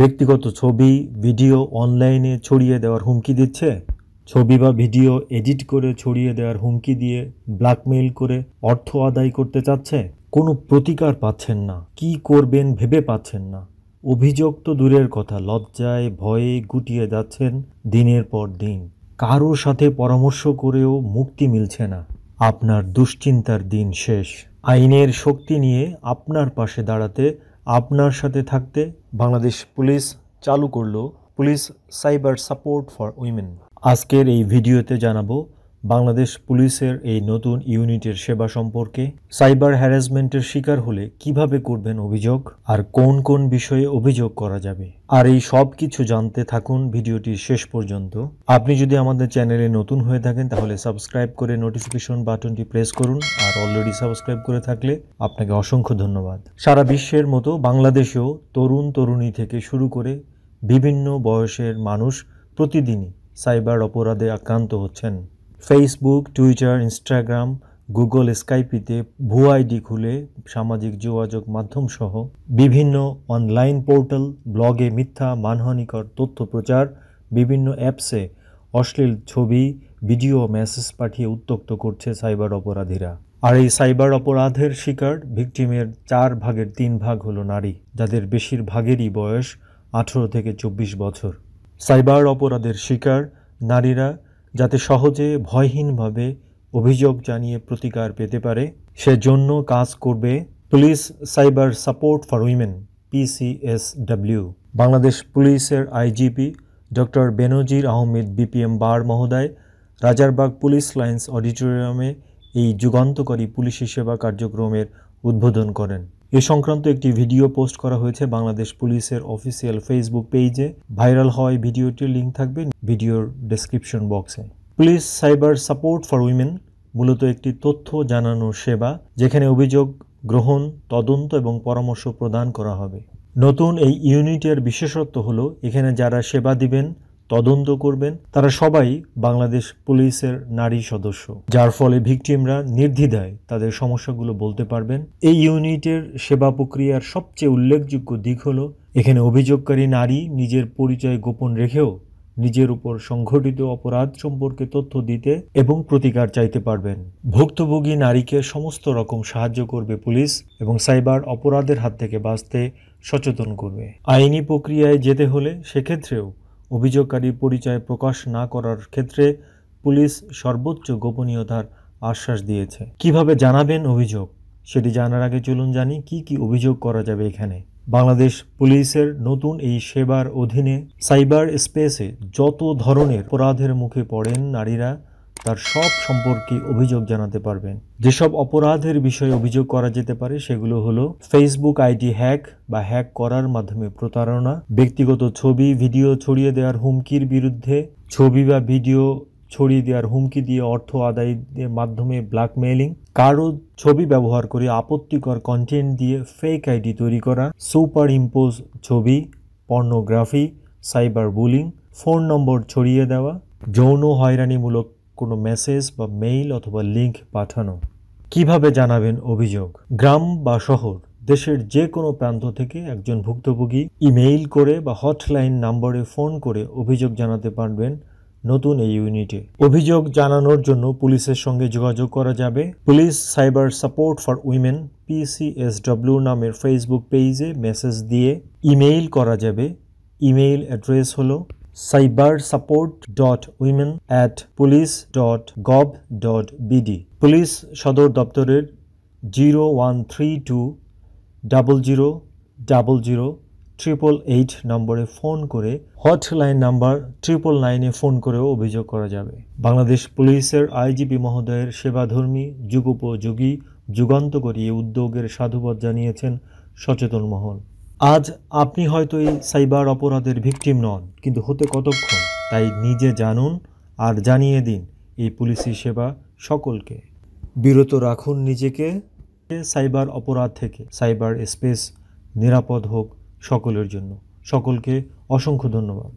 ব্যক্তিগত ছবি ভিডিও অনলাইনে ছড়িয়ে দেওয়ার হুমকি দিচ্ছে ছবি বা ভিডিও এডিট করে ছড়িয়ে দেওয়ার হুমকি দিয়ে ব্ল্যাকমেইল করে অর্থ আদায় করতে চাচ্ছে কোনো প্রতিকার পাচ্ছেন না কি করবেন ভেবে পাচ্ছেন না অভিযোগ তো দূরের কথা লজ্জায় ভয়ে গুটিয়ে যাচ্ছেন দিনের পর দিন কারোর সাথে পরামর্শ করেও মুক্তি মিলছে না আপনার দুশ্চিন্তার দিন শেষ আইনের শক্তি নিয়ে আপনার পাশে দাঁড়াতে আপনার সাথে থাকতে বাংলাদেশ পুলিশ চালু করলো police cyber support for women আজকের এই ভিডিওতে জানাবো বাংলাদেশ পুলিশের এই নতুন ইউনিটের সেবা সম্পর্কে সাইবার হ্যারাসমেন্টের শিকার হলে কিভাবে করবেন অভিযোগ আর কোন কোন বিষয়ে অভিযোগ করা যাবে আর এই সব কিছু জানতে থাকুন ভিডিওটি শেষ পর্যন্ত আপনি যদি আমাদের চ্যানেলে নতুন হয়ে থাকেন তাহলে সাবস্ক্রাইব করে নোটিফিকেশন বাটনটি প্রেস করুন আর অলরেডি সাবস্ক্রাইব করে থাকলে আপনাকে অসংখ্য ধন্যবাদ সারা বিশ্বের মতো বাংলাদেশেও তরুণ তরুণী থেকে শুরু করে বিভিন্ন বয়সের মানুষ প্রতিদিনই সাইবার অপরাধে আক্রান্ত হচ্ছেন ফেসবুক টুইটার ইনস্টাগ্রাম গুগল স্কাইপিতে ভুয়া আইডি খুলে সামাজিক যোগাযোগ মাধ্যমসহ বিভিন্ন অনলাইন পোর্টাল ব্লগে মিথ্যা মানহানিকর তথ্য প্রচার বিভিন্ন অ্যাপসে অশ্লীল ছবি ভিডিও মেসেজ পাঠিয়ে উত্তক্ত করছে সাইবার অপরাধীরা আর এই সাইবার অপরাধের শিকার ভিকটিমের চার ভাগের তিন ভাগ হলো নারী যাদের বেশিরভাগেরই বয়স আঠেরো থেকে চব্বিশ বছর সাইবার অপরাধের শিকার নারীরা যাতে সহজে ভয়হীনভাবে অভিযোগ জানিয়ে প্রতিকার পেতে পারে সেজন্য কাজ করবে police cyber support for women PCSW Bangladesh পুলিশের IGP doctor Benazir Ahmed BPM bar মহোদয় রাজারবাগ পুলিশ লাইন্স অডিটোরিয়ামে এই যুগান্তকারী পুলিশি সেবা কার্যক্রমের উদ্বোধন করেন এ সংক্রান্ত একটি ভিডিও পোস্ট করা হয়েছে বাংলাদেশ পুলিশের অফিসিয়াল ফেসবুক পেজে ভাইরাল হয় ভিডিওটির লিঙ্ক থাকবে ভিডিওর ডেসক্রিপশন বক্সে police cyber support for women মূলত একটি তথ্য জানানোর সেবা যেখানে অভিযোগ গ্রহণ তদন্ত এবং পরামর্শ প্রদান করা হবে নতুন এই ইউনিটের বিশেষত্ব হলো এখানে যারা সেবা দিবেন তদন্ত করবেন তারা সবাই বাংলাদেশ পুলিশের নারী সদস্য যার ফলে ভিকটিমরা নির্দ্বিধায় তাদের সমস্যাগুলো বলতে পারবেন এই ইউনিটের সেবা প্রক্রিয়ার সবচেয়ে উল্লেখযোগ্য দিক হলো এখানে অভিযোগকারী নারী নিজের পরিচয় গোপন রেখেও নিজের উপর সংঘটিত অপরাধ সম্পর্কে তথ্য দিতে এবং প্রতিকার চাইতে পারবেন ভুক্তভোগী নারীকে সমস্ত রকম সাহায্য করবে পুলিশ এবং সাইবার অপরাধের হাত থেকে বাঁচতে সচেতন করবে আইনি প্রক্রিয়ায় যেতে হলে সেক্ষেত্রেও অভিযোগকারী পরিচয় প্রকাশ না করার ক্ষেত্রে পুলিশ সর্বোচ্চ গোপনীয়তার আশ্বাস দিয়েছে কিভাবে জানাবেন অভিযোগ সেটি জানার আগে চলুন জানি কি কি অভিযোগ করা যাবে এখানে বাংলাদেশ পুলিশের নতুন এই সেবার অধীনে সাইবার স্পেসে যত ধরনের অপরাধের মুখে পড়েন নারীরা তার সব সম্পর্কে অভিযোগ জানাতে পারবেন যেসব অপরাধের বিষয়ে অভিযোগ করা যেতে পারে সেগুলো হলো ফেসবুক আইডি হ্যাক বা হ্যাক করার মাধ্যমে প্রতারণা ব্যক্তিগত ছবি ভিডিও ছড়িয়ে দেওয়ার হুমকির বিরুদ্ধে ছবি বা ভিডিও ছড়িয়ে দেওয়ার হুমকি দিয়ে অর্থ আদায়ের মাধ্যমে ব্ল্যাকমেলিং কারো ছবি ব্যবহার করে আপত্তিকর কন্টেন্ট দিয়ে ফেক আইডি তৈরি করা সুপার ইম্পোজ ছবি pornography cyber bullying phone number ছড়িয়ে দেওয়া যৌন হয়রানিমূলক কোনো মেসেজ বা মেইল অথবা লিঙ্ক পাঠানো কিভাবে জানাবেন অভিযোগ গ্রাম বা শহর দেশের যে কোনো প্রান্ত থেকে একজন ভুক্তভোগী ইমেইল করে বা হটলাইন নম্বরে ফোন করে অভিযোগ জানাতে পারবেন নতুন এই ইউনিটে অভিযোগ জানানোর জন্য পুলিশের সঙ্গে যোগাযোগ করা যাবে police cyber support for women PCSW নামের ফেসবুক পেজে মেসেজ দিয়ে ইমেইল করা যাবে ইমেইল অ্যাড্রেস হলো সাইবার সাপোর্ট cybersupport.women@police.gov.bd পুলিশ সদর দপ্তরের zero one three two double zero double zero triple eight নম্বরে ফোন করে হটলাইন নাম্বার ট্রিপল নাইনে ফোন করেও অভিযোগ করা যাবে বাংলাদেশ পুলিশের আইজিপি মহোদয়ের সেবাধর্মী যুগোপযোগী যুগান্তকরী উদ্যোগের সাধুবাদ জানিয়েছেন সচেতন মহল আজ আপনি হয়তো এই সাইবার অপরাধের ভিকটিম নন কিন্তু হতে কতক্ষণ তাই নিজে জানুন আর জানিয়ে দিন এই পুলিশি সেবা সকলকে বিরত রাখুন নিজেকে সাইবার অপরাধ থেকে সাইবার স্পেস নিরাপদ হোক সকলের জন্য সকলকে অসংখ্য ধন্যবাদ